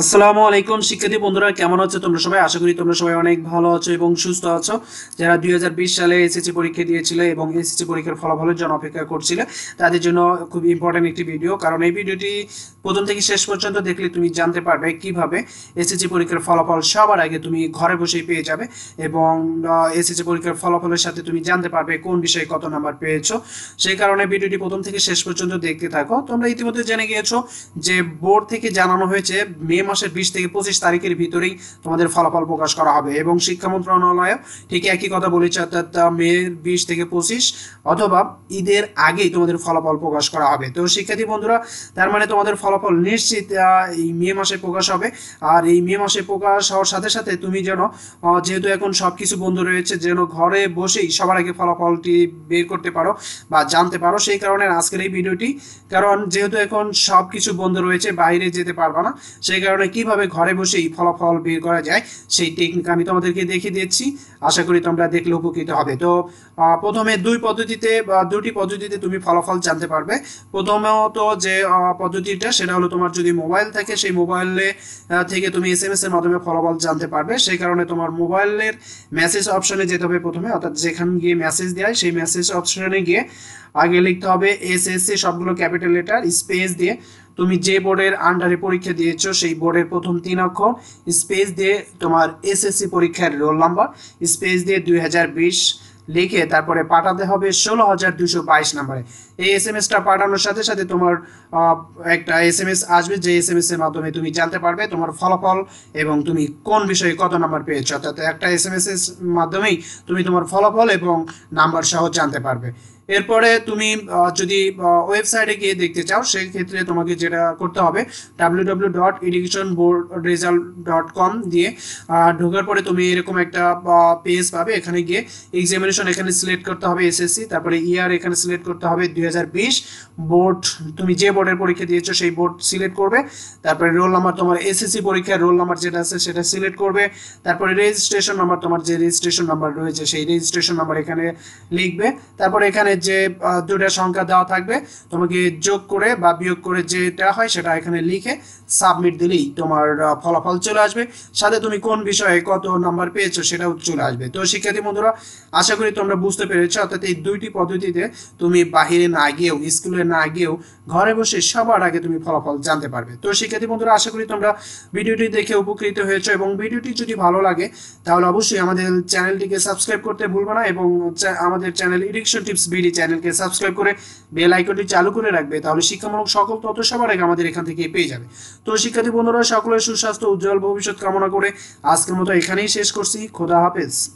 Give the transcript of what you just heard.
আসসালামু আলাইকুম শিক্ষার্থী বন্ধুরা কেমন আছো তোমরা সবাই আশা করি তোমরা সবাই অনেক ভালো আছো এবং সুস্থ আছো যারা দুই সালে এসএসসি পরীক্ষা দিয়েছিলে এবং এসএসসি পরীক্ষার ফলাফলের জন্য অপেক্ষা করছিলে তাদের জন্য খুব ইম্পর্টেন্ট একটি ভিডিও কারণ এই ভিডিওটি প্রথম থেকে শেষ পর্যন্ত দেখলে তুমি জানতে পারবে কিভাবে এসএসসি পরীক্ষার ফলাফল সবার আগে তুমি ঘরে বসেই পেয়ে যাবে এবং এসএসসি পরীক্ষার ফলাফলের সাথে তুমি জানতে পারবে কোন বিষয়ে কত নাম্বার পেয়েছো সেই কারণে ভিডিওটি প্রথম থেকে শেষ পর্যন্ত দেখতে থাকো তোমরা ইতিমধ্যে জেনে গিয়েছো যে বোর্ড থেকে জানানো হয়েছে মে মাসের বিশ থেকে পঁচিশ তারিখের ভিতরেই তোমাদের ফলাফল প্রকাশ করা হবে এবং শিক্ষা মন্ত্রণালয় ঠিক একই কথা বলেছে অর্থাৎ মেয়ের বিশ থেকে পঁচিশ অথবা ঈদের আগেই তোমাদের ফলাফল প্রকাশ করা হবে তো শিক্ষার্থী বন্ধুরা তার মানে তোমাদের ফলাফল নিশ্চিত এই মে মাসে প্রকাশ হবে আর এই মে মাসে প্রকাশ হওয়ার সাথে সাথে তুমি যেন যেহেতু এখন সব কিছু বন্ধ রয়েছে যেন ঘরে বসেই সবার আগে ফলাফলটি বের করতে পারো বা জানতে পারো সেই কারণে আজকের এই ভিডিওটি কারণ যেহেতু এখন সব কিছু বন্ধ রয়েছে বাইরে যেতে পারবা না সেই কারণে কারণে কিভাবে ঘরে বসেই ফলাফল বের করা যায় সেই টেকনিক আমি তোমাদেরকে দেখিয়ে দিচ্ছি আশা করি তোমরা দেখলে উপকৃত হবে তো প্রথমে দুই পদ্ধতিতে বা দুটি পদ্ধতিতে তুমি ফলাফল জানতে পারবে প্রথমত যে পদ্ধতিটা সেটা হলো তোমার যদি মোবাইল থাকে সেই মোবাইলে থেকে তুমি এস এম এস এর মাধ্যমে ফলাফল জানতে পারবে সেই কারণে তোমার মোবাইলের মেসেজ অপশনে যেতে হবে প্রথমে অর্থাৎ যেখানে গিয়ে মেসেজ দেয় সেই মেসেজ অপশনে গিয়ে আগে লিখতে হবে এস এস সবগুলো ক্যাপিটাল লেটার স্পেস দিয়ে তুমি যে বোর্ডের আন্ডারে পরীক্ষা দিয়েছো সেই বোর্ডের প্রথম তিন অক্ষর স্পেস দিয়ে তোমার এসএসসি পরীক্ষার রোল নাম্বার স্পেস দিয়ে দুই লিখে তারপরে পাঠাতে হবে ষোলো হাজার দুশো বাইশ নাম্বারে এই এস এম এসটা পাঠানোর সাথে সাথে তোমার একটা এস এম এস আসবে যে এস এম এস এর মাধ্যমে তুমি জানতে পারবে তোমার ফলাফল এবং তুমি কোন বিষয়ে কত নাম্বার পেয়েছ অর্থাৎ একটা এস এম এস এর মাধ্যমেই তুমি তোমার ফলাফল এবং নাম্বার সহ জানতে পারবে এরপরে তুমি যদি ওয়েবসাইটে গিয়ে দেখতে চাও সেক্ষেত্রে তোমাকে যেটা করতে হবে W dot board result dot com দিয়ে ঢোকার পরে তুমি এরকম একটা পেজ পাবে এখানে গিয়ে এক্সামিনেশন এখানে সিলেক্ট করতে হবে এসএসসি তারপরে ইয়ার এখানে সিলেক্ট করতে হবে দুই বোর্ড তুমি যে বোর্ডের পরীক্ষা দিয়েছো সেই বোর্ড সিলেক্ট করবে তারপরে রোল নাম্বার তোমার এসএসসি পরীক্ষার রোল নাম্বার যেটা আছে সেটা সিলেক্ট করবে তারপরে রেজিস্ট্রেশন নাম্বার তোমার যে রেজিস্ট্রেশন নাম্বার রয়েছে সেই রেজিস্ট্রেশন নাম্বার এখানে লিখবে তারপরে এখানে যে দুটা সংখ্যা দেওয়া থাকবে তোমাকে যোগ করে বা বিয়োগ করে যেটা হয় সেটা এখানে লিখে সাবমিট দিলেই তোমার ফলাফল চলে আসবে সাথে তুমি কোন বিষয়ে কত নাম্বার পেয়েছো সেটাও চলে আসবে তো শিক্ষার্থী বন্ধুরা আশা করি তোমরা বুঝতে পেরেছো অর্থাৎ এই দুইটি পদ্ধতিতে তুমি বাহিরে না গিয়েও স্কুলে না গিয়েও ঘরে বসে সবার আগে তুমি ফলাফল জানতে পারবে তো শিক্ষার্থী বন্ধুরা আশা করি তোমরা ভিডিওটি দেখে উপকৃত হয়েছো এবং ভিডিওটি যদি ভালো লাগে তাহলে অবশ্যই আমাদের চ্যানেলটিকে সাবস্ক্রাইব করতে ভুলবো না এবং আমাদের channel education tips video family চ্যানেলকে সাবস্ক্রাইব করে বেল আইকনটি চালু করে রাখবে তাহলে শিক্ষামূলক সকল তথ্য সবার আগে আমাদের এখান থেকে পেয়ে যাবে তো শিক্ষার্থী বন্ধুরা সকলের সুস্বাস্থ্য উজ্জ্বল ভবিষ্যৎ কামনা করে আজকের মতো এখানেই শেষ করছি খোদা হাফেজ